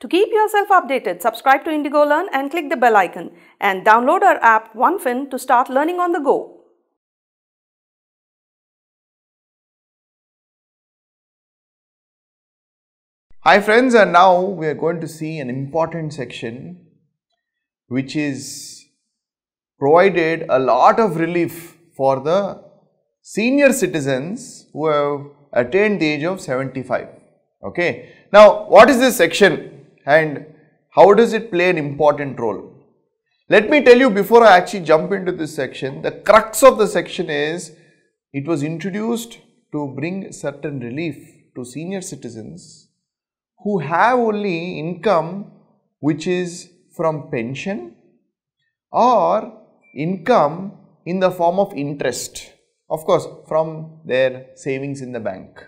To keep yourself updated, subscribe to Indigo Learn and click the bell icon and download our app OneFin to start learning on the go. Hi friends and now we are going to see an important section which is provided a lot of relief for the senior citizens who have attained the age of 75. Okay. Now what is this section? and how does it play an important role? Let me tell you before I actually jump into this section, the crux of the section is it was introduced to bring certain relief to senior citizens who have only income which is from pension or income in the form of interest, of course, from their savings in the bank.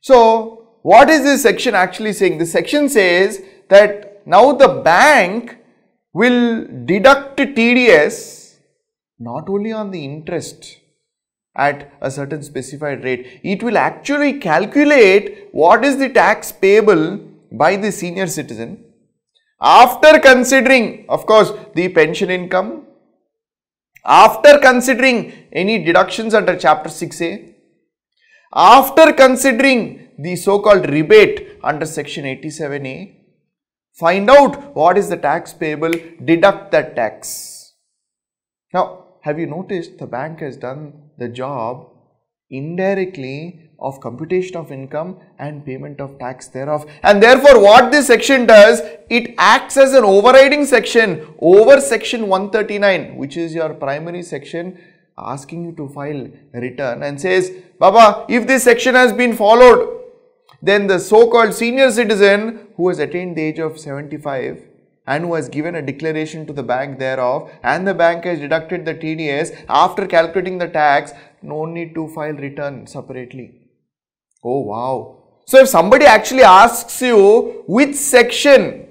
So, what is this section actually saying? This section says that now the bank will deduct TDS not only on the interest at a certain specified rate, it will actually calculate what is the tax payable by the senior citizen after considering of course the pension income, after considering any deductions under chapter 6a, after considering the so-called rebate under section 87A, find out what is the tax payable, deduct that tax. Now, have you noticed the bank has done the job indirectly of computation of income and payment of tax thereof. And therefore, what this section does, it acts as an overriding section over section 139, which is your primary section asking you to file return and says, Baba, if this section has been followed, then the so-called senior citizen who has attained the age of 75 and who has given a declaration to the bank thereof and the bank has deducted the TDS after calculating the tax, no need to file return separately. Oh wow. So if somebody actually asks you which section,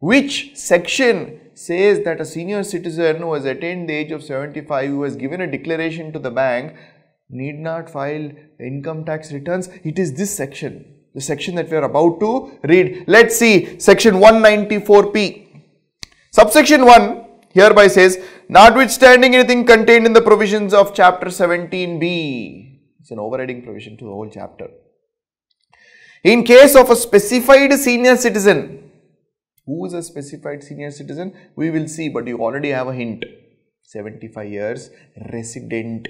which section says that a senior citizen who has attained the age of 75 who has given a declaration to the bank need not file income tax returns, it is this section the section that we are about to read. Let's see section 194p. Subsection 1 hereby says, notwithstanding anything contained in the provisions of chapter 17b, it's an overriding provision to the whole chapter. In case of a specified senior citizen, who is a specified senior citizen? We will see, but you already have a hint. 75 years resident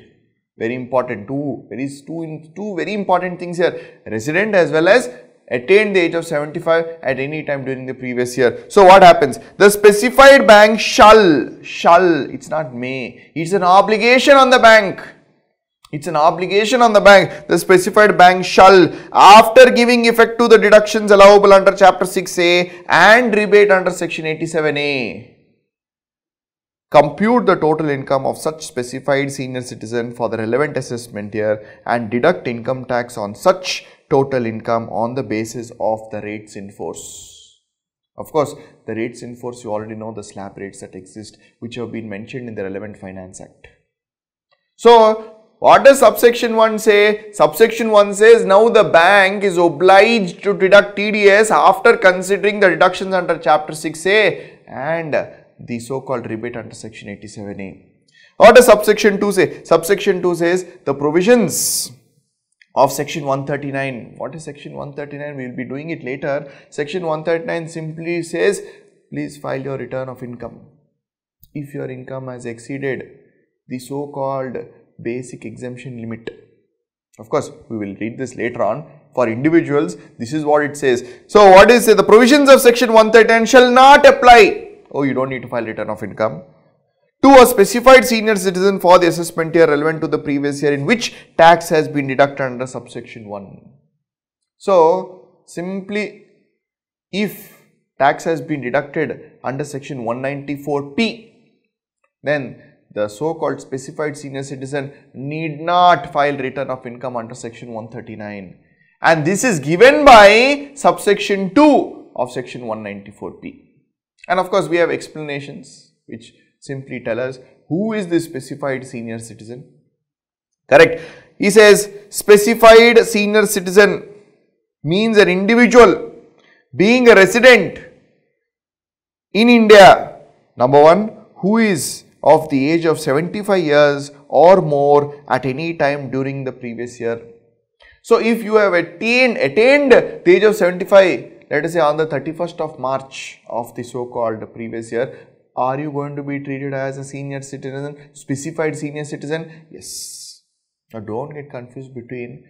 very important, two very, two, two very important things here, resident as well as attained the age of 75 at any time during the previous year. So what happens? The specified bank shall, shall, it's not may, it's an obligation on the bank. It's an obligation on the bank. The specified bank shall, after giving effect to the deductions allowable under Chapter 6A and rebate under Section 87A, compute the total income of such specified senior citizen for the relevant assessment year and deduct income tax on such total income on the basis of the rates in force. Of course, the rates in force you already know the slab rates that exist which have been mentioned in the relevant finance act. So, what does subsection 1 say? Subsection 1 says now the bank is obliged to deduct TDS after considering the deductions under chapter 6A and the so-called rebate under section 87A. What does subsection 2 say? Subsection 2 says the provisions of section 139. What is section 139? We will be doing it later. Section 139 simply says please file your return of income. If your income has exceeded the so-called basic exemption limit. Of course, we will read this later on. For individuals, this is what it says. So, what is it? The provisions of section 139 shall not apply oh you don't need to file return of income. To a specified senior citizen for the assessment year relevant to the previous year in which tax has been deducted under subsection 1. So, simply if tax has been deducted under section 194P, then the so-called specified senior citizen need not file return of income under section 139 and this is given by subsection 2 of section 194P. And of course, we have explanations which simply tell us who is the specified senior citizen. Correct. He says specified senior citizen means an individual being a resident in India. Number one, who is of the age of 75 years or more at any time during the previous year. So, if you have attained, attained the age of 75 let us say on the 31st of March of the so-called previous year, are you going to be treated as a senior citizen, specified senior citizen? Yes. Now don't get confused between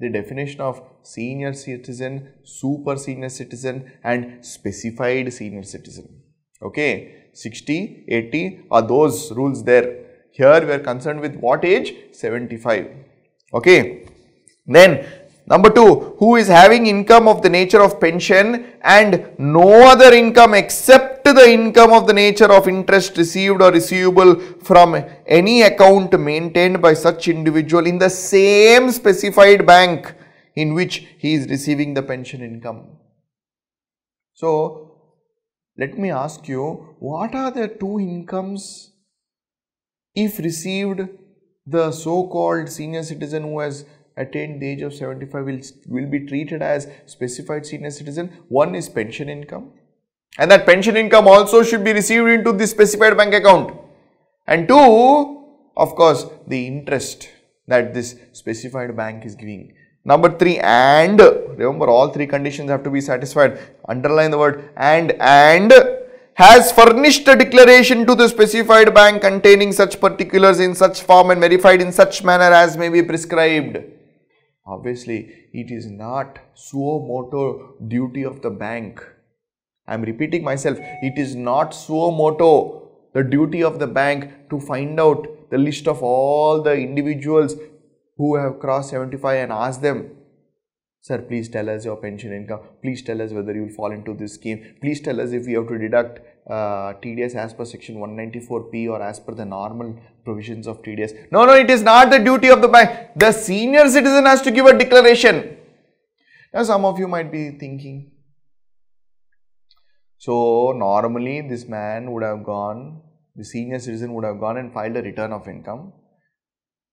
the definition of senior citizen, super senior citizen and specified senior citizen. Okay, 60, 80 are those rules there. Here we are concerned with what age? 75. Okay, then Number two, who is having income of the nature of pension and no other income except the income of the nature of interest received or receivable from any account maintained by such individual in the same specified bank in which he is receiving the pension income. So, let me ask you, what are the two incomes if received the so-called senior citizen who has attained the age of 75 will, will be treated as specified senior citizen. One is pension income and that pension income also should be received into the specified bank account. And two, of course, the interest that this specified bank is giving. Number three, and remember all three conditions have to be satisfied. Underline the word and, and has furnished a declaration to the specified bank containing such particulars in such form and verified in such manner as may be prescribed. Obviously, it is not suo moto duty of the bank. I am repeating myself, it is not suo moto the duty of the bank to find out the list of all the individuals who have crossed 75 and ask them Sir, please tell us your pension income. Please tell us whether you will fall into this scheme. Please tell us if we have to deduct uh, TDS as per section 194P or as per the normal provisions of TDS. No, no, it is not the duty of the bank. The senior citizen has to give a declaration. Now, some of you might be thinking, so normally this man would have gone, the senior citizen would have gone and filed a return of income.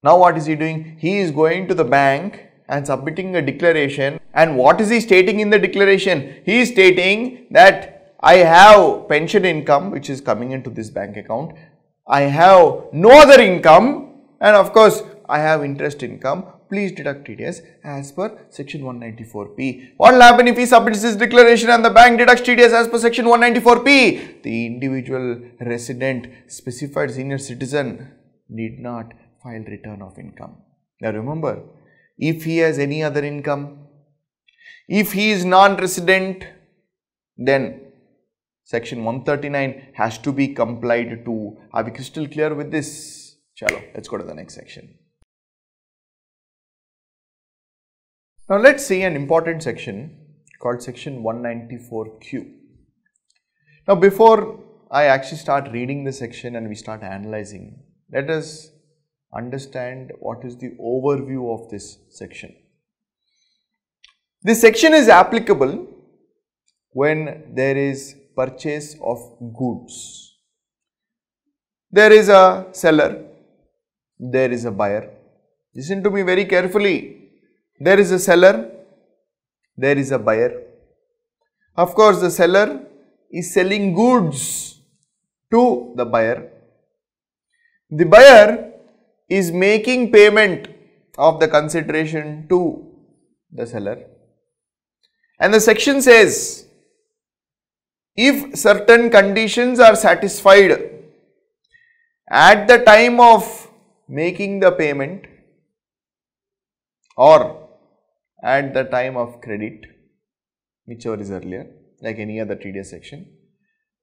Now, what is he doing? He is going to the bank and submitting a declaration. And what is he stating in the declaration? He is stating that I have pension income which is coming into this bank account. I have no other income and of course I have interest income. Please deduct TDS as per section 194P. What will happen if he submits his declaration and the bank deducts TDS as per section 194P? The individual resident specified senior citizen need not file return of income. Now remember, if he has any other income, if he is non-resident, then section 139 has to be complied to. Are we crystal clear with this? Chalo, let's go to the next section. Now let's see an important section called section 194Q. Now before I actually start reading the section and we start analyzing, let us understand what is the overview of this section. This section is applicable when there is purchase of goods. There is a seller, there is a buyer. Listen to me very carefully. There is a seller, there is a buyer. Of course, the seller is selling goods to the buyer. The buyer is making payment of the consideration to the seller. And the section says if certain conditions are satisfied at the time of making the payment or at the time of credit whichever is earlier like any other TDS section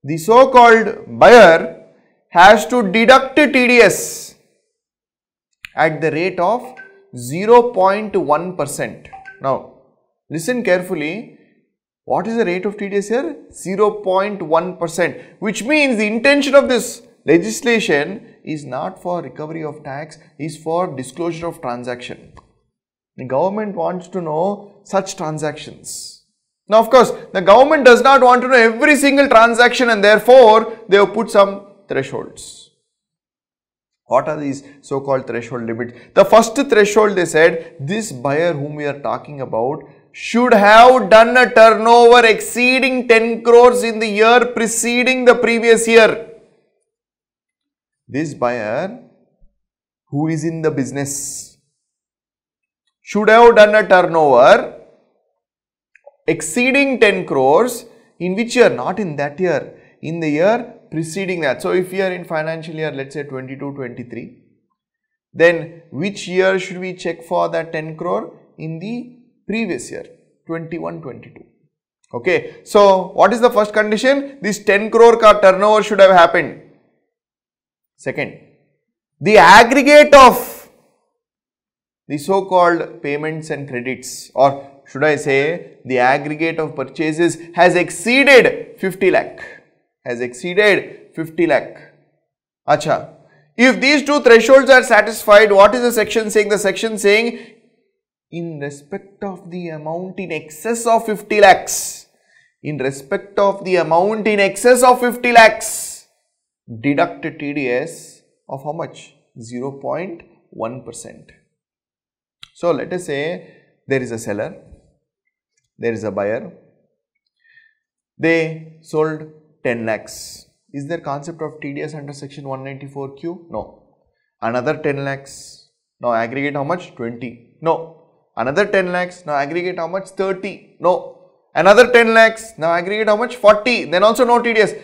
the so called buyer has to deduct TDS at the rate of 0.1 percent now listen carefully what is the rate of TDS here? 0.1%, which means the intention of this legislation is not for recovery of tax, is for disclosure of transaction. The government wants to know such transactions. Now, of course, the government does not want to know every single transaction and therefore they have put some thresholds. What are these so-called threshold limits? The first threshold they said, this buyer whom we are talking about should have done a turnover exceeding 10 crores in the year preceding the previous year. This buyer who is in the business should have done a turnover exceeding 10 crores in which year? Not in that year, in the year preceding that. So, if you are in financial year let us say 22-23 then which year should we check for that 10 crore? In the previous year 21-22. Okay. So, what is the first condition? This 10 crore ka turnover should have happened. Second, the aggregate of the so called payments and credits or should I say the aggregate of purchases has exceeded 50 lakh, has exceeded 50 lakh. Acha. If these two thresholds are satisfied, what is the section saying? The section saying in respect of the amount in excess of 50 lakhs, in respect of the amount in excess of 50 lakhs, deduct TDS of how much? 0.1%. So, let us say there is a seller, there is a buyer, they sold 10 lakhs. Is there concept of TDS under section 194Q? No. Another 10 lakhs. Now aggregate how much? 20. No. Another 10 lakhs. Now aggregate how much? 30. No. Another 10 lakhs. Now aggregate how much? 40. Then also no TDS.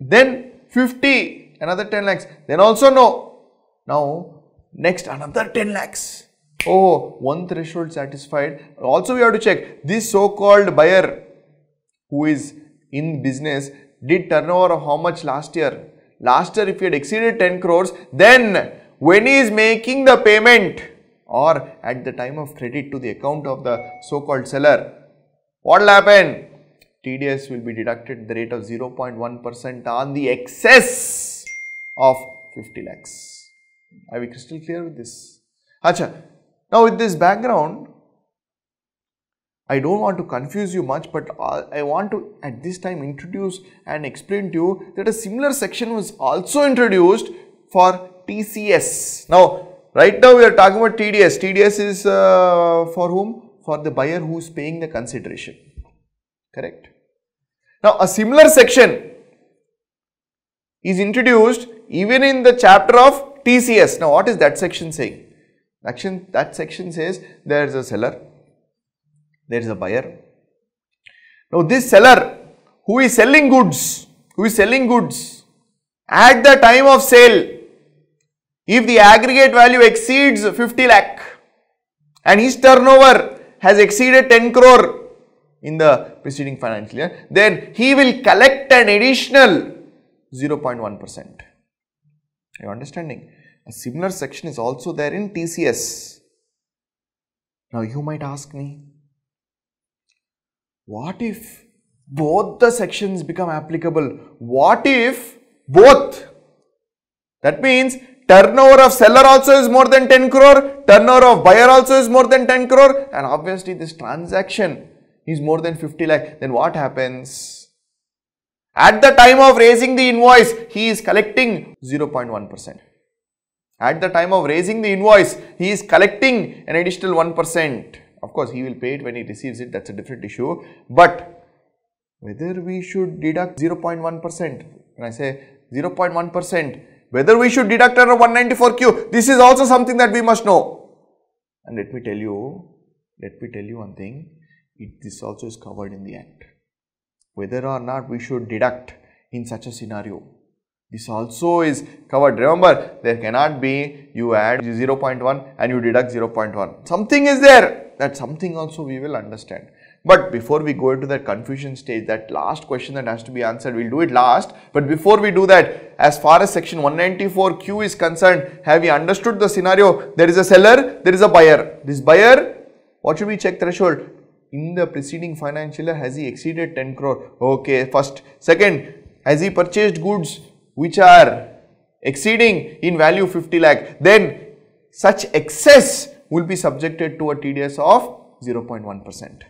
Then 50. Another 10 lakhs. Then also no. Now next another 10 lakhs. Oh, one threshold satisfied. Also we have to check this so-called buyer who is in business did turnover of how much last year? Last year if he had exceeded 10 crores then when he is making the payment or at the time of credit to the account of the so-called seller. What will happen? TDS will be deducted at the rate of 0.1% on the excess of 50 lakhs. Are we crystal clear with this? Acha. Now with this background, I don't want to confuse you much but I want to at this time introduce and explain to you that a similar section was also introduced for TCS. Now Right now we are talking about TDS. TDS is uh, for whom? For the buyer who is paying the consideration. Correct. Now a similar section is introduced even in the chapter of TCS. Now what is that section saying? Action, that section says there is a seller, there is a buyer. Now this seller who is selling goods, who is selling goods at the time of sale if the aggregate value exceeds 50 lakh and his turnover has exceeded 10 crore in the preceding financial year, then he will collect an additional 0.1%. Are you understanding? A similar section is also there in TCS. Now you might ask me, what if both the sections become applicable? What if both? That means Turnover of seller also is more than 10 crore. Turnover of buyer also is more than 10 crore. And obviously this transaction is more than 50 lakh. Then what happens? At the time of raising the invoice, he is collecting 0.1%. At the time of raising the invoice, he is collecting an additional 1%. Of course, he will pay it when he receives it. That's a different issue. But whether we should deduct 0.1%, when I say 0.1%, whether we should deduct under 194Q. This is also something that we must know. And let me tell you, let me tell you one thing, it, this also is covered in the act. Whether or not we should deduct in such a scenario, this also is covered. Remember, there cannot be you add 0.1 and you deduct 0.1. Something is there, that something also we will understand. But before we go into that confusion stage, that last question that has to be answered, we'll do it last. But before we do that, as far as section 194Q is concerned, have you understood the scenario? There is a seller, there is a buyer. This buyer, what should we check threshold? In the preceding financial year, has he exceeded 10 crore? Okay, first. Second, has he purchased goods which are exceeding in value 50 lakh? Then such excess will be subjected to a TDS of 0.1 percent.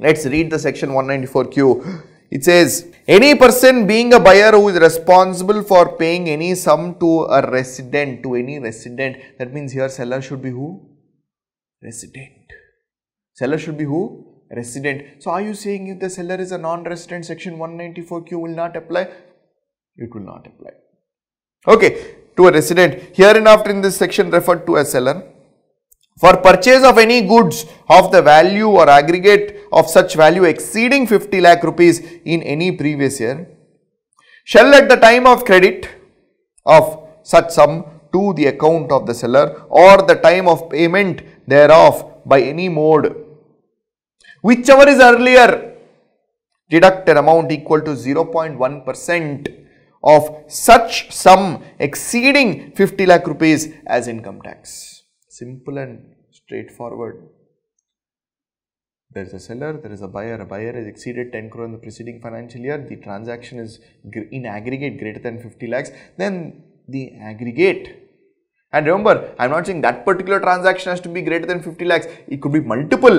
Let's read the section 194Q. It says, any person being a buyer who is responsible for paying any sum to a resident, to any resident, that means here seller should be who? Resident. Seller should be who? Resident. So, are you saying if the seller is a non-resident, section 194Q will not apply? It will not apply. Okay, to a resident. here and after in this section referred to as seller for purchase of any goods of the value or aggregate of such value exceeding 50 lakh rupees in any previous year, shall at the time of credit of such sum to the account of the seller or the time of payment thereof by any mode, whichever is earlier, deduct an amount equal to 0.1 percent of such sum exceeding 50 lakh rupees as income tax simple and straightforward. There is a seller, there is a buyer. A buyer has exceeded 10 crore in the preceding financial year. The transaction is in aggregate greater than 50 lakhs. Then the aggregate. And remember, I'm not saying that particular transaction has to be greater than 50 lakhs. It could be multiple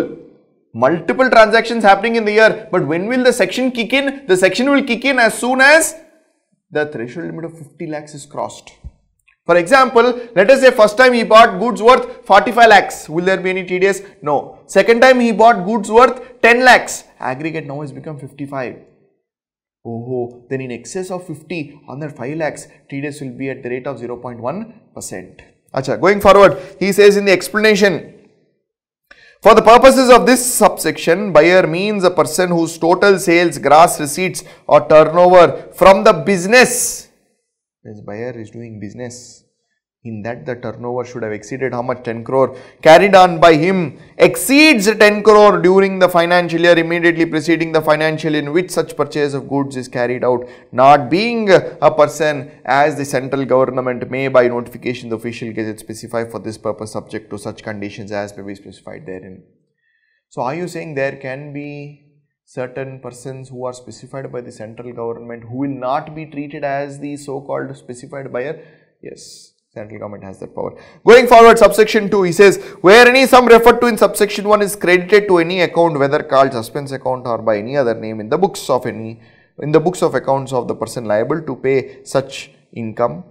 multiple transactions happening in the year. But when will the section kick in? The section will kick in as soon as the threshold limit of 50 lakhs is crossed. For example, let us say first time he bought goods worth 45 lakhs. Will there be any TDS? No. Second time he bought goods worth 10 lakhs. Aggregate now has become 55. Oh, then in excess of 50 on that 5 lakhs, TDS will be at the rate of 0.1%. Acha, going forward, he says in the explanation, for the purposes of this subsection, buyer means a person whose total sales, gross receipts or turnover from the business this buyer is doing business in that the turnover should have exceeded how much 10 crore carried on by him exceeds 10 crore during the financial year immediately preceding the financial in which such purchase of goods is carried out not being a person as the central government may by notification the official gazette specify for this purpose subject to such conditions as may be specified therein so are you saying there can be certain persons who are specified by the central government who will not be treated as the so-called specified buyer. Yes, central government has that power. Going forward, subsection 2, he says, where any sum referred to in subsection 1 is credited to any account, whether called suspense account or by any other name in the books of any, in the books of accounts of the person liable to pay such income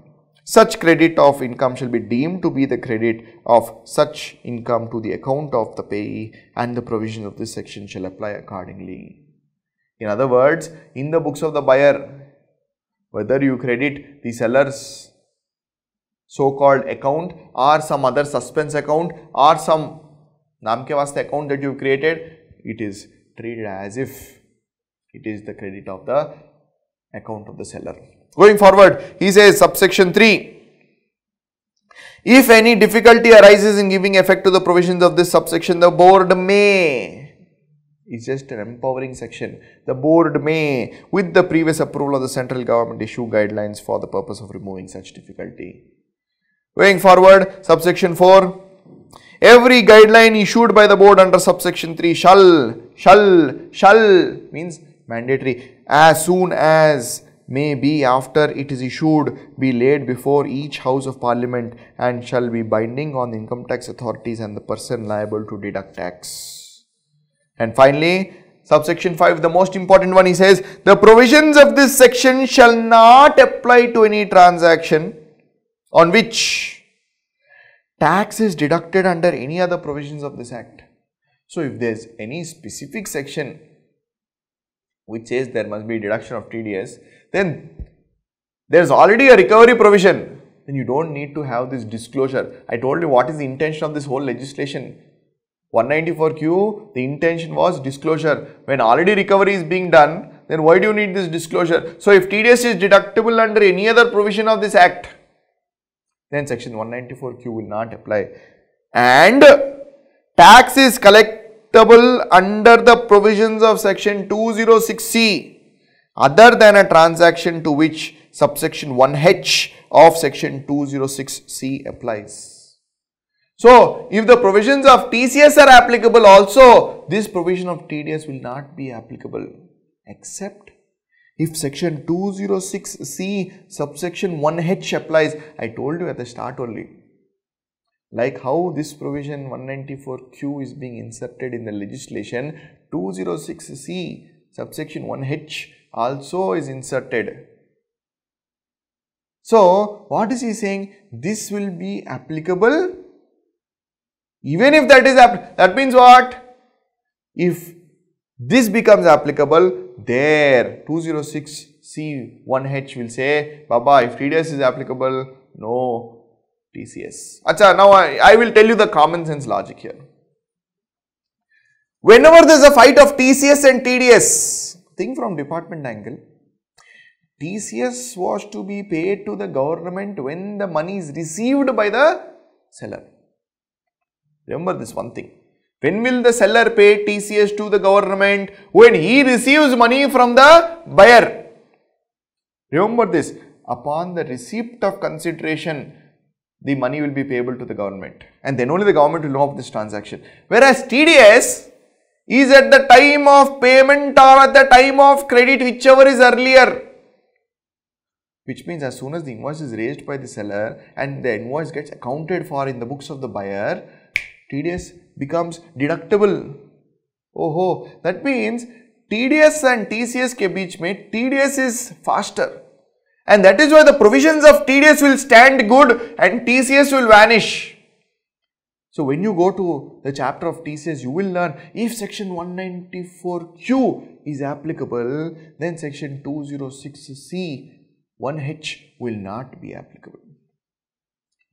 such credit of income shall be deemed to be the credit of such income to the account of the payee and the provisions of this section shall apply accordingly. In other words, in the books of the buyer, whether you credit the seller's so-called account or some other suspense account or some naam ke vaste account that you created, it is treated as if it is the credit of the account of the seller. Going forward, he says subsection 3. If any difficulty arises in giving effect to the provisions of this subsection, the board may, it's just an empowering section, the board may, with the previous approval of the central government, issue guidelines for the purpose of removing such difficulty. Going forward, subsection 4, every guideline issued by the board under subsection 3 shall, shall, shall means mandatory as soon as may be after it is issued be laid before each House of Parliament and shall be binding on the income tax authorities and the person liable to deduct tax. And finally, subsection 5, the most important one, he says, the provisions of this section shall not apply to any transaction on which tax is deducted under any other provisions of this act. So, if there is any specific section which says there must be deduction of TDS, then there's already a recovery provision, then you don't need to have this disclosure. I told you what is the intention of this whole legislation. 194Q, the intention was disclosure. When already recovery is being done, then why do you need this disclosure? So, if TDS is deductible under any other provision of this act, then section 194Q will not apply. And tax is collectable under the provisions of section 206C other than a transaction to which subsection 1H of section 206C applies. So, if the provisions of TCS are applicable also, this provision of TDS will not be applicable except if section 206C subsection 1H applies. I told you at the start only. Like how this provision 194Q is being inserted in the legislation, 206C subsection 1H also is inserted. So, what is he saying? This will be applicable even if that is that means what? If this becomes applicable there 206C1H will say Baba if TDS is applicable no TCS. Acha, now I, I will tell you the common sense logic here. Whenever there is a fight of TCS and TDS think from department angle, TCS was to be paid to the government when the money is received by the seller. Remember this one thing. When will the seller pay TCS to the government? When he receives money from the buyer. Remember this. Upon the receipt of consideration, the money will be payable to the government. And then only the government will know of this transaction. Whereas TDS, is at the time of payment or at the time of credit whichever is earlier which means as soon as the invoice is raised by the seller and the invoice gets accounted for in the books of the buyer TDS becomes deductible oh ho that means TDS and TCS ke beech mein TDS is faster and that is why the provisions of TDS will stand good and TCS will vanish so when you go to the chapter of TCS, you will learn if section 194Q is applicable, then section 206C 1H will not be applicable.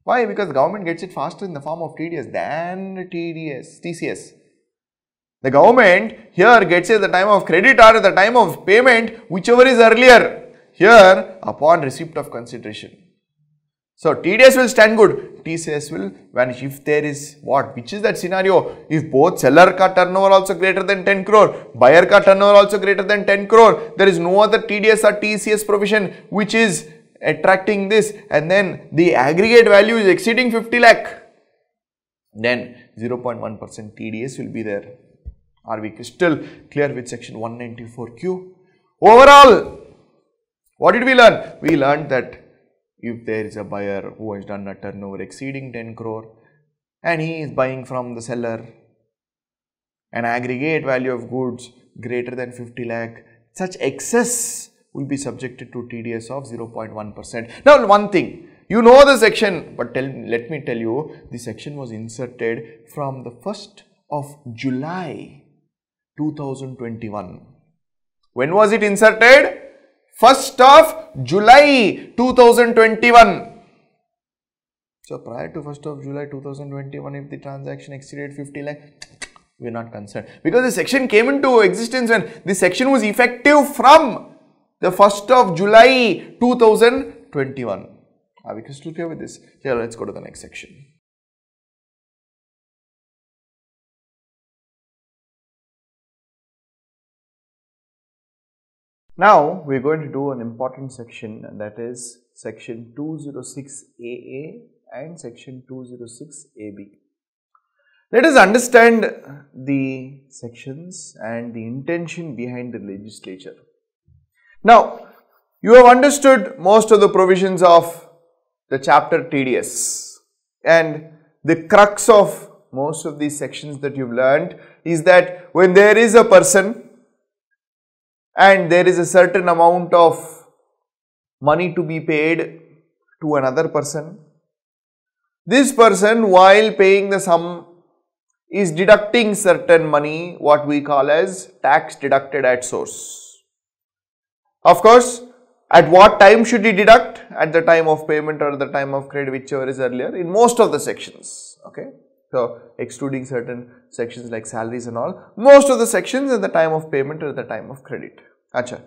Why? Because the government gets it faster in the form of TDS than TDS, TCS. The government here gets it at the time of credit or at the time of payment, whichever is earlier. Here, upon receipt of consideration. So TDS will stand good, TCS will vanish if there is what, which is that scenario, if both seller ka turnover also greater than 10 crore, buyer ka turnover also greater than 10 crore, there is no other TDS or TCS provision which is attracting this and then the aggregate value is exceeding 50 lakh, then 0.1% TDS will be there. Are we crystal clear with section 194Q? Overall, what did we learn? We learned that if there is a buyer who has done a turnover exceeding 10 crore and he is buying from the seller an aggregate value of goods greater than 50 lakh such excess will be subjected to TDS of 0.1%. Now one thing, you know the section but tell, let me tell you the section was inserted from the 1st of July 2021. When was it inserted? 1st of July 2021. So prior to 1st of July 2021, if the transaction exceeded 50 lakh, we are not concerned. Because the section came into existence when this section was effective from the 1st of July 2021. Are we crystal clear with this? Here, let's go to the next section. Now we're going to do an important section that is section 206AA and section 206AB. Let us understand the sections and the intention behind the legislature. Now you have understood most of the provisions of the chapter TDS and the crux of most of these sections that you've learned is that when there is a person and there is a certain amount of money to be paid to another person. This person while paying the sum is deducting certain money what we call as tax deducted at source. Of course, at what time should he deduct? At the time of payment or the time of credit whichever is earlier in most of the sections. Okay. So excluding certain sections like salaries and all, most of the sections at the time of payment or at the time of credit. Achha.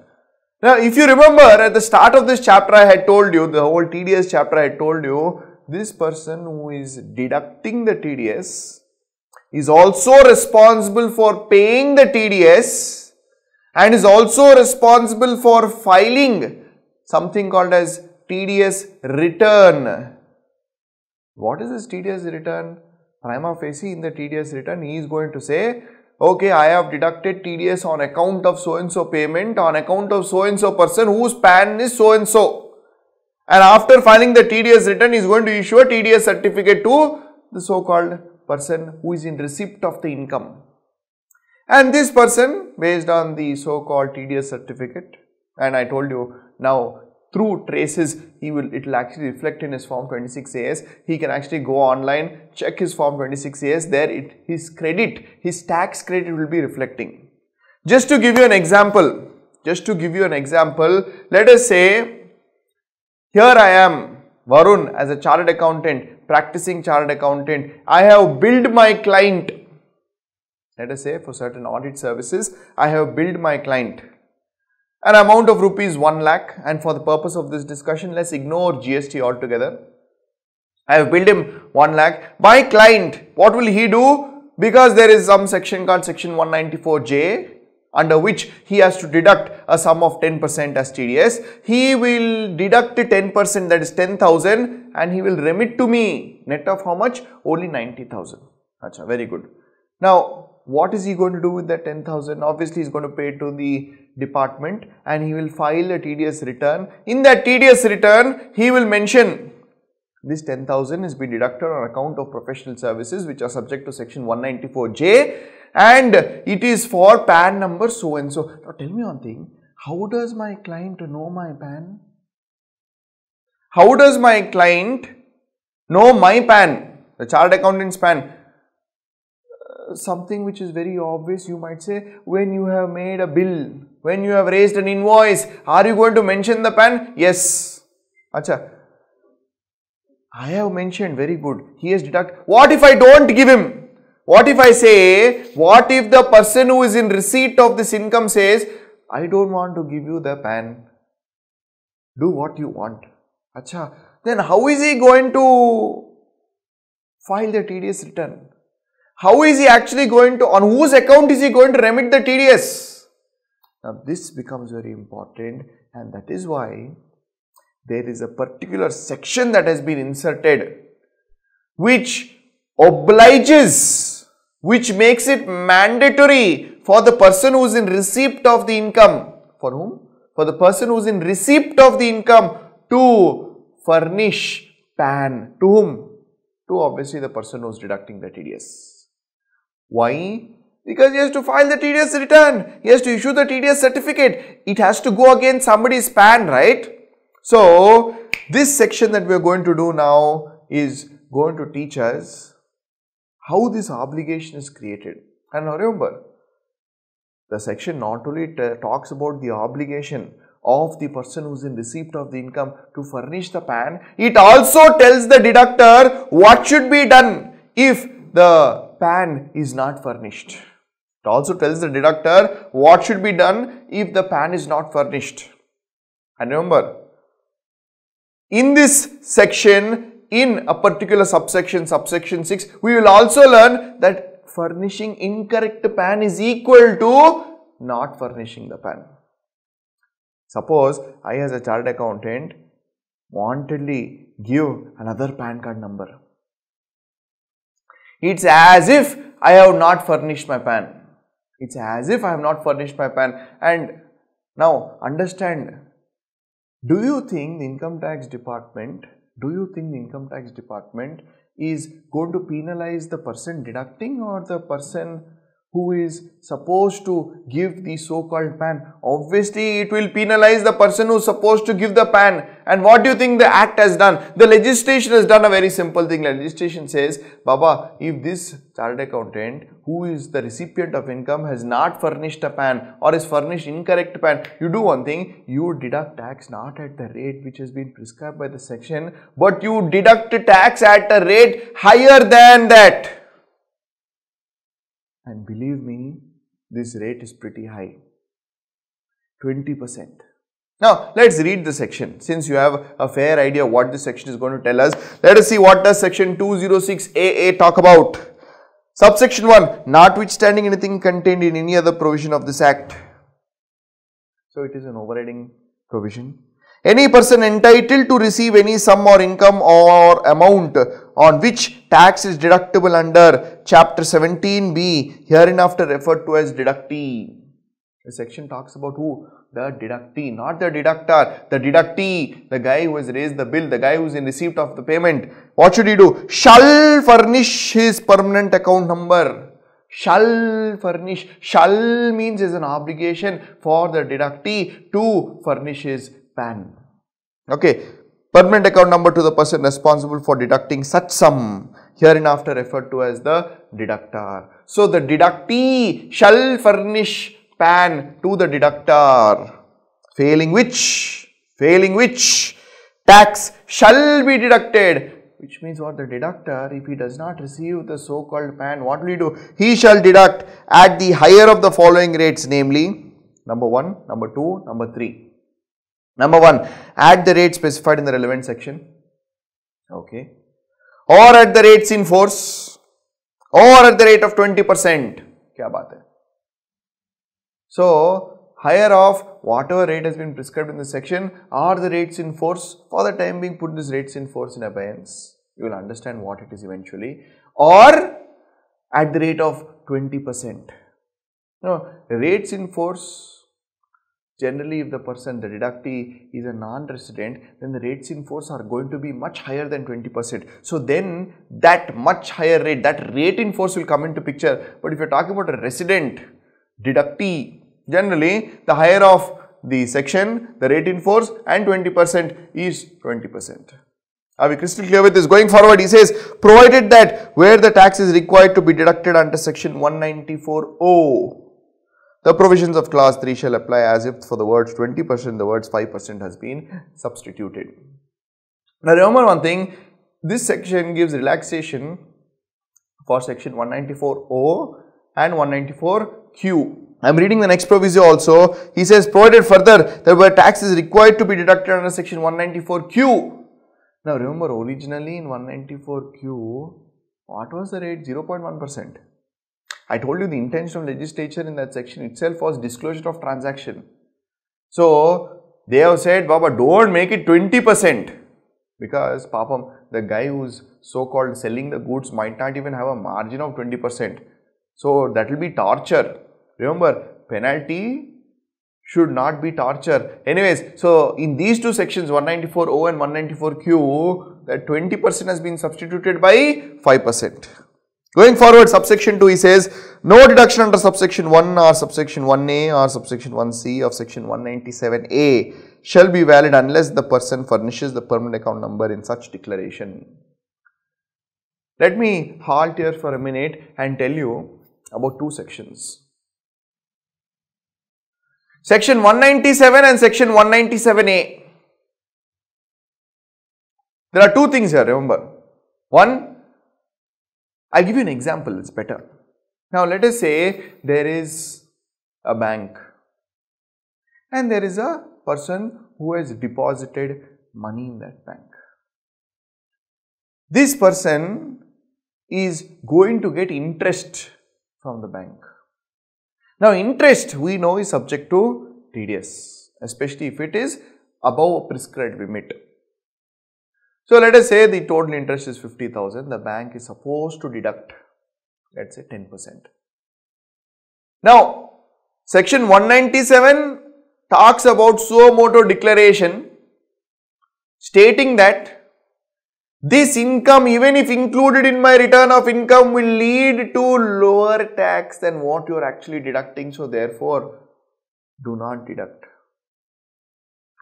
Now, if you remember at the start of this chapter, I had told you, the whole TDS chapter I told you, this person who is deducting the TDS is also responsible for paying the TDS and is also responsible for filing something called as TDS return. What is this TDS return? prima facie in the TDS return, he is going to say, okay, I have deducted TDS on account of so-and-so payment, on account of so-and-so person whose PAN is so-and-so. And after filing the TDS return, he is going to issue a TDS certificate to the so-called person who is in receipt of the income. And this person, based on the so-called TDS certificate, and I told you now through traces he will it will actually reflect in his form 26as he can actually go online check his form 26as there it his credit his tax credit will be reflecting just to give you an example just to give you an example let us say here i am varun as a chartered accountant practicing chartered accountant i have billed my client let us say for certain audit services i have billed my client an amount of rupees 1 lakh and for the purpose of this discussion let's ignore GST altogether. I have billed him 1 lakh. My client what will he do because there is some section called section 194J under which he has to deduct a sum of 10% as TDS. He will deduct 10% that is 10,000 and he will remit to me net of how much only 90,000. Acha, very good. Now what is he going to do with that 10,000? Obviously, he's going to pay to the department and he will file a TDS return. In that TDS return, he will mention this 10,000 is been deducted on account of professional services which are subject to section 194J and it is for PAN number so and so. Now tell me one thing, how does my client know my PAN? How does my client know my PAN, the chartered accountant's PAN? something which is very obvious, you might say, when you have made a bill, when you have raised an invoice, are you going to mention the PAN? Yes. Acha. I have mentioned, very good. He has deducted. What if I don't give him? What if I say, what if the person who is in receipt of this income says, I don't want to give you the PAN." Do what you want. Acha. Then how is he going to file the TDS return? How is he actually going to, on whose account is he going to remit the TDS? Now this becomes very important and that is why there is a particular section that has been inserted which obliges, which makes it mandatory for the person who is in receipt of the income. For whom? For the person who is in receipt of the income to furnish PAN. To whom? To obviously the person who is deducting the TDS. Why? Because he has to file the TDS return. He has to issue the TDS certificate. It has to go against somebody's PAN, right? So, this section that we are going to do now is going to teach us how this obligation is created. And remember, the section not only talks about the obligation of the person who is in receipt of the income to furnish the PAN, it also tells the deductor what should be done if the pan is not furnished. It also tells the deductor what should be done if the pan is not furnished. And remember, in this section, in a particular subsection, subsection 6, we will also learn that furnishing incorrect pan is equal to not furnishing the pan. Suppose I as a chartered accountant wantedly give another PAN card number it's as if I have not furnished my pan. It's as if I have not furnished my pan. And now understand, do you think the income tax department, do you think the income tax department is going to penalize the person deducting or the person who is supposed to give the so-called pan. Obviously, it will penalize the person who's supposed to give the pan. And what do you think the act has done? The legislation has done a very simple thing. The legislation says, Baba, if this chartered accountant who is the recipient of income has not furnished a pan or is furnished incorrect pan, you do one thing, you deduct tax not at the rate which has been prescribed by the section, but you deduct tax at a rate higher than that. And believe me, this rate is pretty high 20%. Now let's read the section since you have a fair idea what this section is going to tell us. Let us see what does section 206AA talk about. Subsection 1 notwithstanding anything contained in any other provision of this act. So it is an overriding provision any person entitled to receive any sum or income or amount on which tax is deductible under chapter 17b hereinafter referred to as deductee. The section talks about who? The deductee, not the deductor, the deductee, the guy who has raised the bill, the guy who is in receipt of the payment. What should he do? Shall furnish his permanent account number shall furnish. Shall means is an obligation for the deductee to furnish his PAN. Okay, permanent account number to the person responsible for deducting such sum hereinafter referred to as the deductor. So, the deductee shall furnish PAN to the deductor failing which, failing which tax shall be deducted which means what the deductor if he does not receive the so called PAN what will he do? He shall deduct at the higher of the following rates namely number 1, number 2, number 3. Number one, at the rate specified in the relevant section, okay, or at the rates in force, or at the rate of 20%. Kya baat hai? So, higher of whatever rate has been prescribed in the section are the rates in force. For the time being, put these rates in force in abeyance. You will understand what it is eventually. Or at the rate of 20%. You rates in force Generally, if the person, the deductee is a non-resident, then the rates in force are going to be much higher than 20%. So then that much higher rate, that rate in force will come into picture. But if you're talking about a resident deductee, generally the higher of the section, the rate in force and 20% is 20%. Are we crystal clear with this? Going forward, he says, provided that where the tax is required to be deducted under section 194O. The provisions of clause 3 shall apply as if for the words 20%, the words 5% has been substituted. Now remember one thing, this section gives relaxation for section 194O and 194Q. I am reading the next proviso also. He says provided further that where tax is required to be deducted under section 194Q. Now remember originally in 194Q, what was the rate? 0.1%. I told you the intention of legislature in that section itself was disclosure of transaction. So they have said, Baba, don't make it 20% because Papam, the guy who's so-called selling the goods might not even have a margin of 20%. So that will be torture. Remember, penalty should not be torture. Anyways, so in these two sections 194O and 194Q, that 20% has been substituted by 5%. Going forward, subsection 2, he says, no deduction under subsection 1 or subsection 1A or subsection 1C of section 197A shall be valid unless the person furnishes the permanent account number in such declaration. Let me halt here for a minute and tell you about two sections. Section 197 and section 197A. There are two things here, remember. One, I'll give you an example, it's better. Now let us say there is a bank and there is a person who has deposited money in that bank. This person is going to get interest from the bank. Now interest we know is subject to TDS especially if it is above a prescribed limit. So let us say the total interest is 50,000, the bank is supposed to deduct let's say 10%. Now section 197 talks about suo moto declaration stating that this income even if included in my return of income will lead to lower tax than what you are actually deducting so therefore do not deduct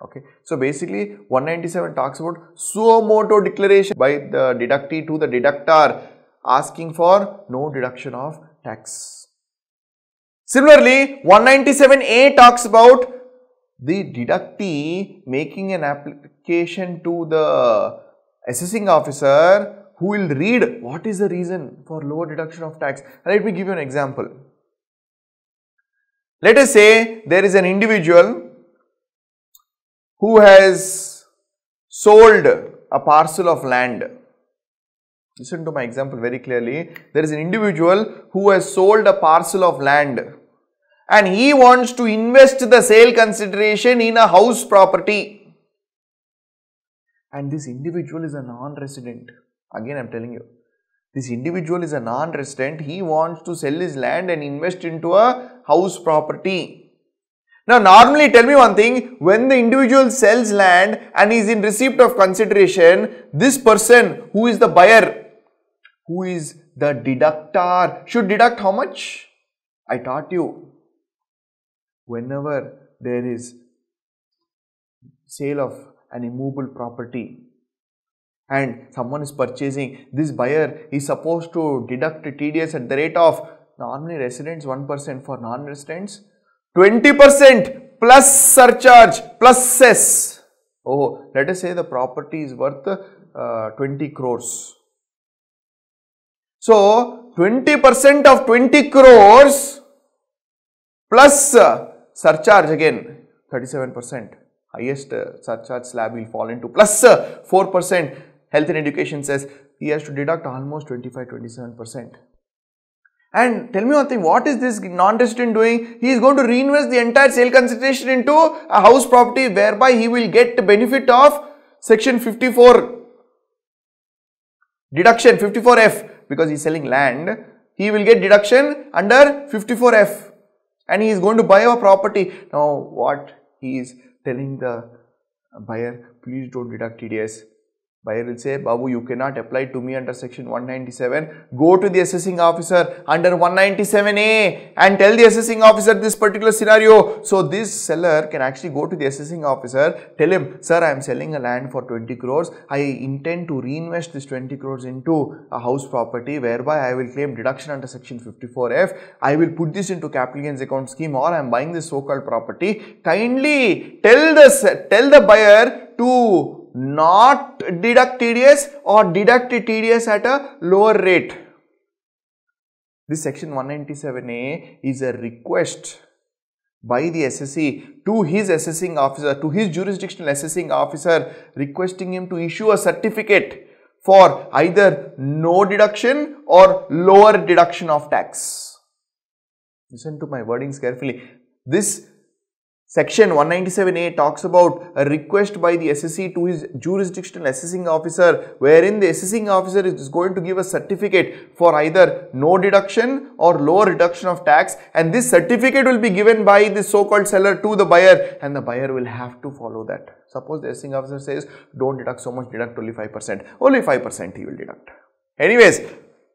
okay so basically 197 talks about suo moto declaration by the deductee to the deductor asking for no deduction of tax similarly 197a talks about the deductee making an application to the assessing officer who will read what is the reason for lower deduction of tax let me give you an example let us say there is an individual who has sold a parcel of land. Listen to my example very clearly. There is an individual who has sold a parcel of land and he wants to invest the sale consideration in a house property. And this individual is a non-resident. Again, I am telling you. This individual is a non-resident. He wants to sell his land and invest into a house property now normally tell me one thing, when the individual sells land and is in receipt of consideration, this person who is the buyer, who is the deductor, should deduct how much? I taught you. Whenever there is sale of an immovable property and someone is purchasing, this buyer is supposed to deduct TDS at the rate of normally residents 1% for non-residents 20% plus surcharge plus cess. Oh, let us say the property is worth uh, 20 crores. So, 20% of 20 crores plus uh, surcharge again 37%. Highest uh, surcharge slab will fall into plus 4% uh, health and education says he has to deduct almost 25-27%. And tell me one thing, what is this non-resident doing? He is going to reinvest the entire sale consideration into a house property whereby he will get the benefit of section 54 deduction 54F because he is selling land. He will get deduction under 54F and he is going to buy a property. Now what he is telling the buyer, please don't deduct TDS buyer will say, Babu, you cannot apply to me under section 197. Go to the assessing officer under 197A and tell the assessing officer this particular scenario. So this seller can actually go to the assessing officer, tell him, sir, I am selling a land for 20 crores. I intend to reinvest this 20 crores into a house property whereby I will claim deduction under section 54F. I will put this into capital gains account scheme or I am buying this so-called property. Kindly tell the, tell the buyer to not deduct TDS or deduct TDS at a lower rate. This section 197A is a request by the SSE to his assessing officer, to his jurisdictional assessing officer requesting him to issue a certificate for either no deduction or lower deduction of tax. Listen to my wordings carefully. This Section 197A talks about a request by the SSC to his jurisdictional assessing officer wherein the assessing officer is going to give a certificate for either no deduction or lower reduction of tax and this certificate will be given by the so-called seller to the buyer and the buyer will have to follow that. Suppose the assessing officer says don't deduct so much deduct only 5% only 5% he will deduct. Anyways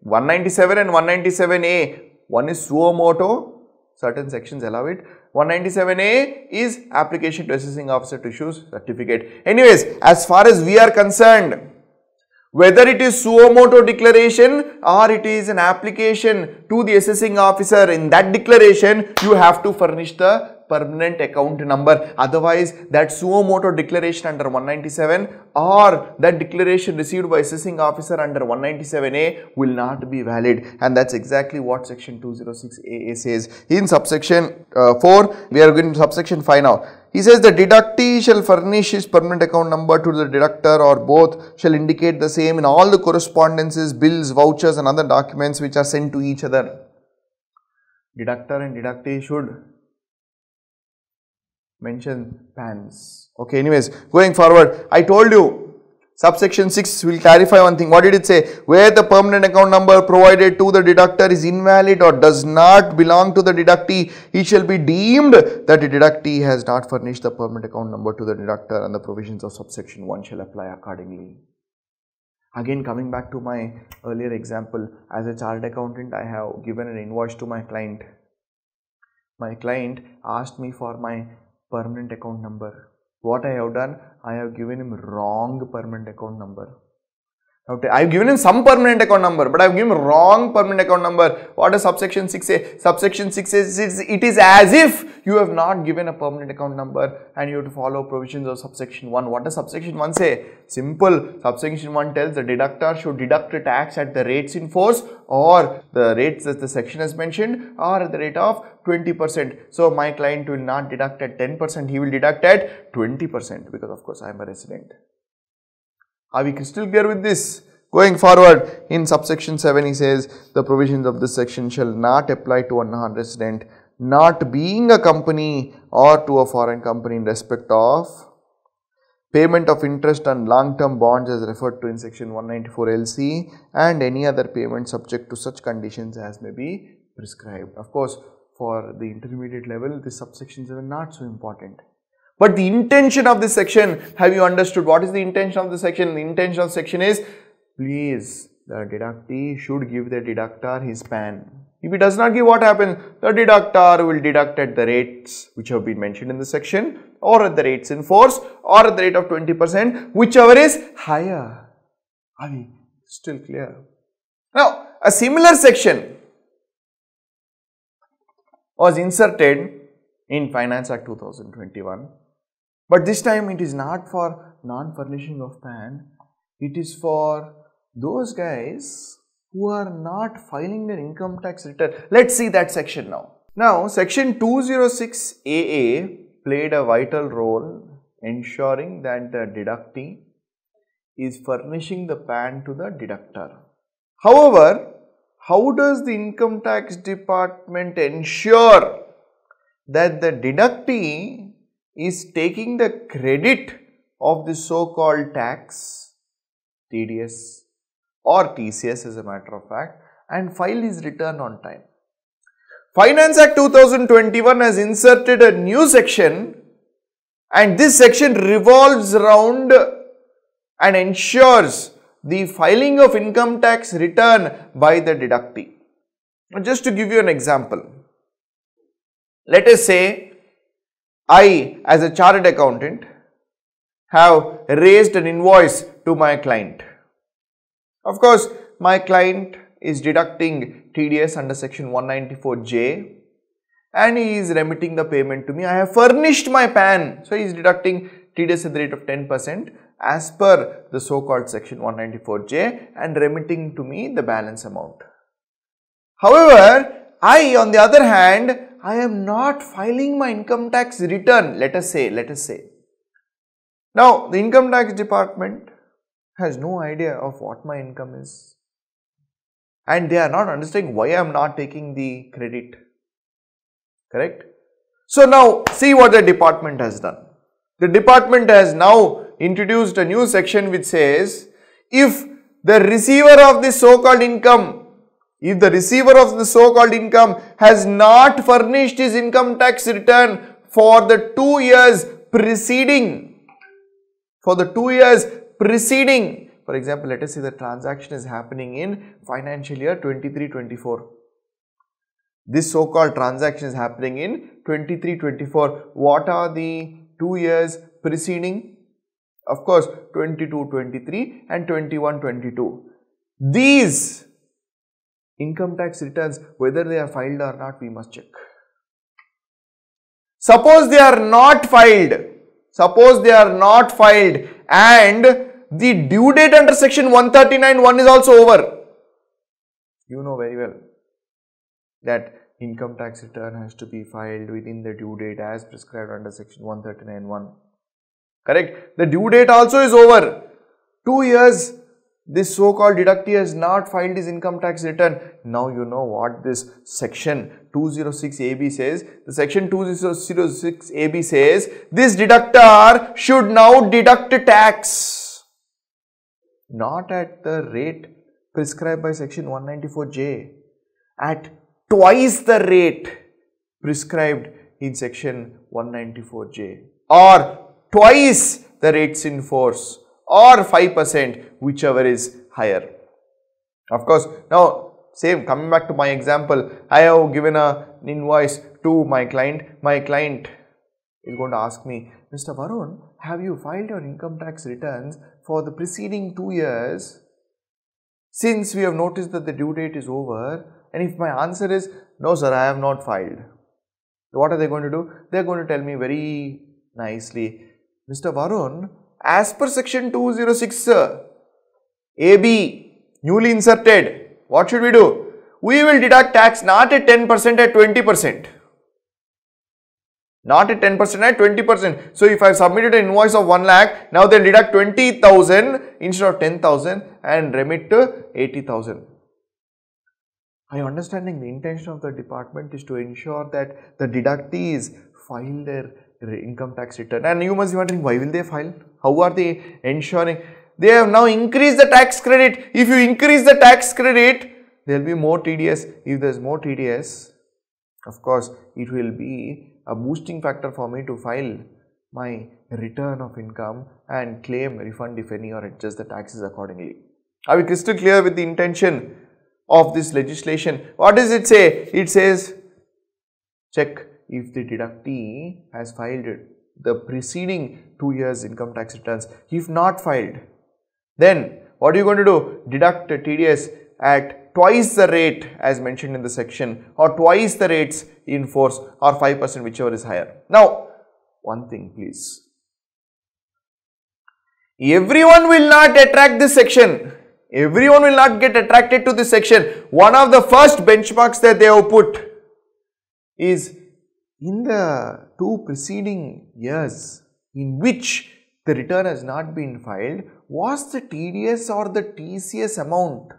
197 and 197A one is suo moto certain sections allow it 197A is application to assessing officer to issue certificate. Anyways, as far as we are concerned, whether it is Suomoto declaration or it is an application to the assessing officer in that declaration, you have to furnish the permanent account number otherwise that Suomoto declaration under 197 or that declaration received by assessing officer under 197A will not be valid and that's exactly what section 206AA says. In subsection uh, 4 we are going to subsection 5 now. He says the deductee shall furnish his permanent account number to the deductor or both shall indicate the same in all the correspondences, bills, vouchers and other documents which are sent to each other. Deductor and deductee should mention pans. Okay, anyways, going forward, I told you subsection 6 will clarify one thing. What did it say? Where the permanent account number provided to the deductor is invalid or does not belong to the deductee, he shall be deemed that the deductee has not furnished the permanent account number to the deductor and the provisions of subsection 1 shall apply accordingly. Again, coming back to my earlier example, as a chartered accountant, I have given an invoice to my client. My client asked me for my permanent account number what I have done I have given him wrong permanent account number Okay, I've given him some permanent account number, but I've given wrong permanent account number. What is subsection 6A? Subsection 6A is it is as if you have not given a permanent account number and you have to follow provisions of subsection 1. What does subsection 1 say? Simple. Subsection 1 tells the deductor should deduct the tax at the rates in force or the rates that the section has mentioned or at the rate of 20%. So my client will not deduct at 10%, he will deduct at 20% because of course I am a resident. Are we crystal clear with this? Going forward, in subsection 7 he says, the provisions of this section shall not apply to a non-resident not being a company or to a foreign company in respect of payment of interest on long-term bonds as referred to in section 194 LC and any other payment subject to such conditions as may be prescribed. Of course, for the intermediate level, this subsections are not so important. But the intention of this section, have you understood what is the intention of the section? The intention of section is, please, the deductee should give the deductor his PAN. If he does not give what happens, the deductor will deduct at the rates which have been mentioned in the section or at the rates in force or at the rate of 20% whichever is higher. Are we still clear? Now, a similar section was inserted in Finance Act 2021 but this time it is not for non-furnishing of pan, it is for those guys who are not filing their income tax return. Let's see that section now. Now, section 206 AA played a vital role ensuring that the deductee is furnishing the PAN to the deductor. However, how does the income tax department ensure that the deductee is taking the credit of the so-called tax TDS or TCS as a matter of fact and file his return on time. Finance Act 2021 has inserted a new section and this section revolves around and ensures the filing of income tax return by the deductee. Just to give you an example, let us say I as a chartered accountant have raised an invoice to my client. Of course, my client is deducting TDS under section 194J and he is remitting the payment to me. I have furnished my PAN. So he is deducting TDS at the rate of 10% as per the so-called section 194J and remitting to me the balance amount. However, I on the other hand I am not filing my income tax return, let us say, let us say. Now, the income tax department has no idea of what my income is and they are not understanding why I am not taking the credit. Correct? So now see what the department has done. The department has now introduced a new section which says if the receiver of the so-called income if the receiver of the so-called income has not furnished his income tax return for the two years preceding, for the two years preceding, for example, let us say the transaction is happening in financial year 23-24. This so-called transaction is happening in 23-24. What are the two years preceding? Of course, 22-23 and 21-22. These income tax returns, whether they are filed or not, we must check. Suppose they are not filed, suppose they are not filed and the due date under section 139 1 is also over. You know very well that income tax return has to be filed within the due date as prescribed under section 139.1. Correct? The due date also is over. Two years this so-called deductee has not filed his income tax return. Now you know what this section 206AB says. The section 206AB says this deductor should now deduct tax not at the rate prescribed by section 194J at twice the rate prescribed in section 194J or twice the rates in force or 5% whichever is higher. Of course, now same coming back to my example, I have given a invoice to my client. My client is going to ask me, Mr. Varun, have you filed your income tax returns for the preceding two years? Since we have noticed that the due date is over, and if my answer is, no sir, I have not filed. What are they going to do? They are going to tell me very nicely, Mr. Varun, as per section 206 AB newly inserted, what should we do? We will deduct tax not at 10% at 20%. Not at 10% at 20%. So if I submitted an invoice of 1 lakh, now they deduct 20,000 instead of 10,000 and remit to 80,000. you understanding the intention of the department is to ensure that the deductees find their income tax return and you must be wondering why will they file how are they ensuring they have now increased the tax credit if you increase the tax credit there will be more tds if there is more tds of course it will be a boosting factor for me to file my return of income and claim refund if any or adjust the taxes accordingly are we crystal clear with the intention of this legislation what does it say it says check if the deductee has filed the preceding two years income tax returns. If not filed, then what are you going to do? Deduct TDS at twice the rate as mentioned in the section or twice the rates in force or 5% whichever is higher. Now, one thing please. Everyone will not attract this section. Everyone will not get attracted to this section. One of the first benchmarks that they have put is in the two preceding years in which the return has not been filed, was the TDS or the TCS amount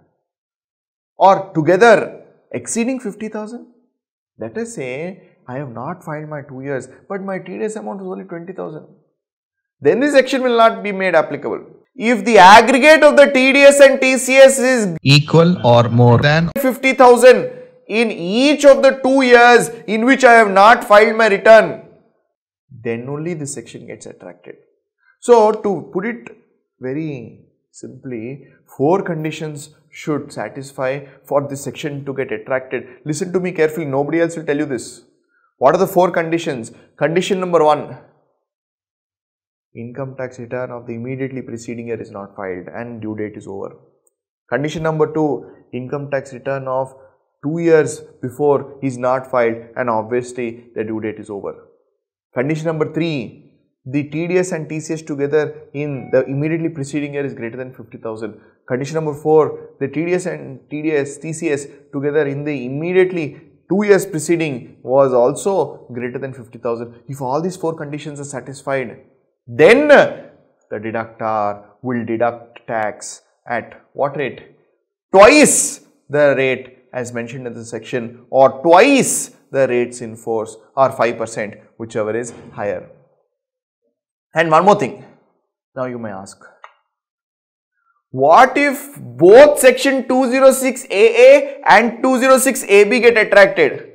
or together exceeding 50,000? Let us say I have not filed my 2 years but my TDS amount is only 20,000. Then this section will not be made applicable. If the aggregate of the TDS and TCS is equal or more than 50,000, in each of the two years in which I have not filed my return, then only this section gets attracted. So, to put it very simply, four conditions should satisfy for this section to get attracted. Listen to me carefully, nobody else will tell you this. What are the four conditions? Condition number one, income tax return of the immediately preceding year is not filed and due date is over. Condition number two, income tax return of two years before he's not filed and obviously the due date is over. Condition number three, the TDS and TCS together in the immediately preceding year is greater than 50,000. Condition number 4, the TDS and TDS, TCS together in the immediately 2 years preceding was also greater than 50,000. If all these 4 conditions are satisfied, then the deductor will deduct tax at what rate? Twice the rate as mentioned in the section or twice the rates in force or 5% whichever is higher. And one more thing, now you may ask, what if both section 206 AA and 206 AB get attracted?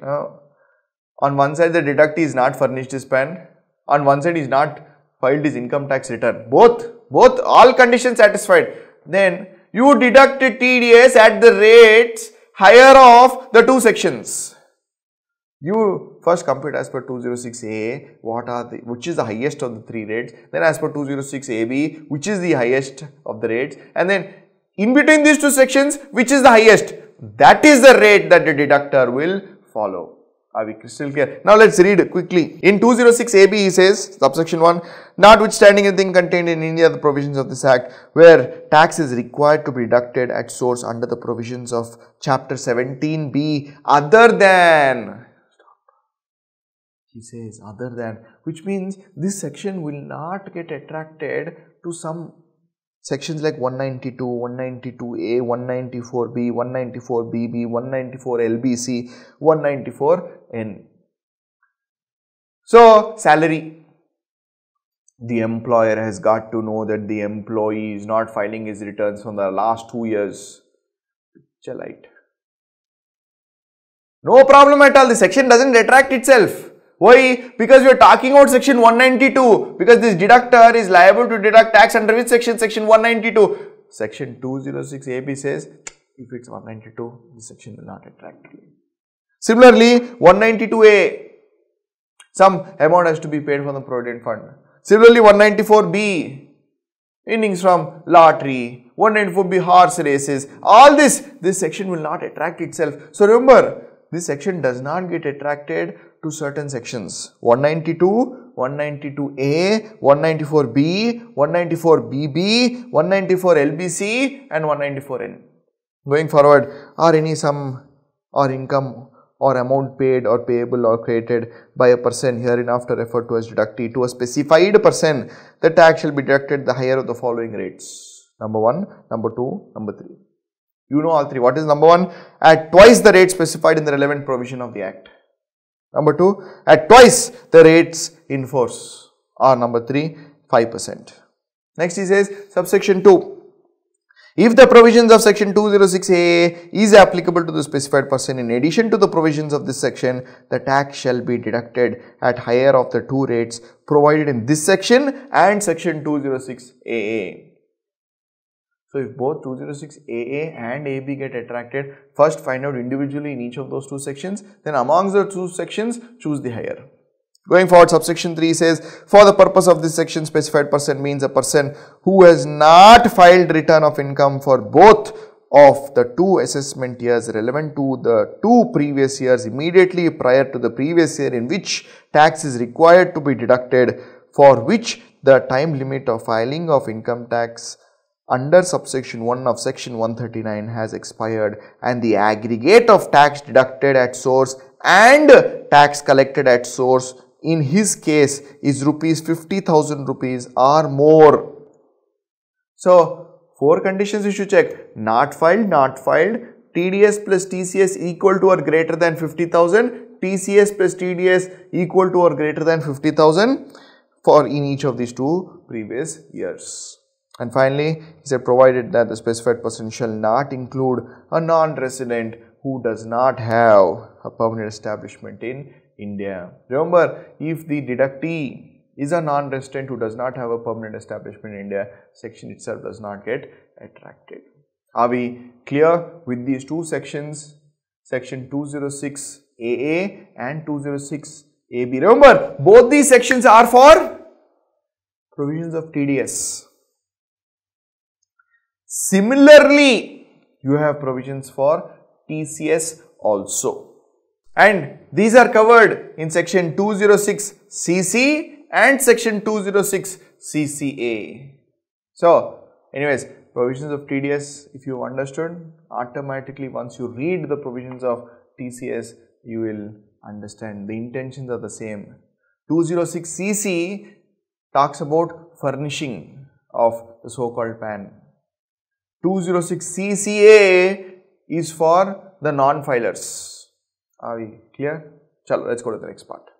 on one side the deductee is not furnished his PAN, on one side he is not filed his income tax return, both, both all conditions satisfied, then you deduct TDS at the rates higher of the two sections. You first compute as per 206A, what are the, which is the highest of the three rates, then as per 206AB, which is the highest of the rates, and then in between these two sections, which is the highest, that is the rate that the deductor will follow. Are we crystal clear? Now let's read quickly. In 206 AB he says, subsection 1, notwithstanding anything contained in any other provisions of this act where tax is required to be deducted at source under the provisions of chapter 17B other than he says other than which means this section will not get attracted to some sections like 192, 192A, 194B, 194BB, 194LBC, 194N. So, salary. The employer has got to know that the employee is not filing his returns from the last two years. Picture No problem at all. The section doesn't retract itself. Why? Because we are talking about section 192. Because this deductor is liable to deduct tax under which section? Section 192. Section 206 AB says if it's 192, this section will not attract. Similarly, 192A, some amount has to be paid from the provident fund. Similarly, 194B, innings from lottery, 194B horse races, all this, this section will not attract itself. So remember, this section does not get attracted to certain sections 192, 192A, 194B, 194BB, 194LBC and 194N. Going forward are any sum or income or amount paid or payable or created by a person hereinafter referred to as deductee to a specified person the tax shall be deducted the higher of the following rates number 1 number 2 number 3 you know all three what is number 1 at twice the rate specified in the relevant provision of the act Number two, at twice the rates in force. Are number three, 5%. Next he says, subsection 2. If the provisions of section 206A is applicable to the specified person in addition to the provisions of this section, the tax shall be deducted at higher of the two rates provided in this section and section 206AA. So if both 206 AA and AB get attracted, first find out individually in each of those two sections, then amongst the two sections, choose the higher. Going forward, subsection 3 says, for the purpose of this section, specified person means a person who has not filed return of income for both of the two assessment years relevant to the two previous years immediately prior to the previous year in which tax is required to be deducted for which the time limit of filing of income tax under subsection 1 of section 139 has expired and the aggregate of tax deducted at source and tax collected at source in his case is rupees 50,000 rupees or more. So, four conditions you should check not filed, not filed, TDS plus TCS equal to or greater than 50,000, TCS plus TDS equal to or greater than 50,000 for in each of these two previous years. And finally, he said provided that the specified person shall not include a non-resident who does not have a permanent establishment in India. Remember, if the deductee is a non-resident who does not have a permanent establishment in India, section itself does not get attracted. Are we clear with these two sections, section 206 AA and 206 AB? Remember, both these sections are for provisions of TDS. Similarly, you have provisions for TCS also. And these are covered in section 206 CC and section 206 CCA. So, anyways, provisions of TDS, if you understood, automatically once you read the provisions of TCS, you will understand the intentions are the same. 206 CC talks about furnishing of the so-called PAN 206CCA is for the non-filers. Are we clear? Chalo, let's go to the next part.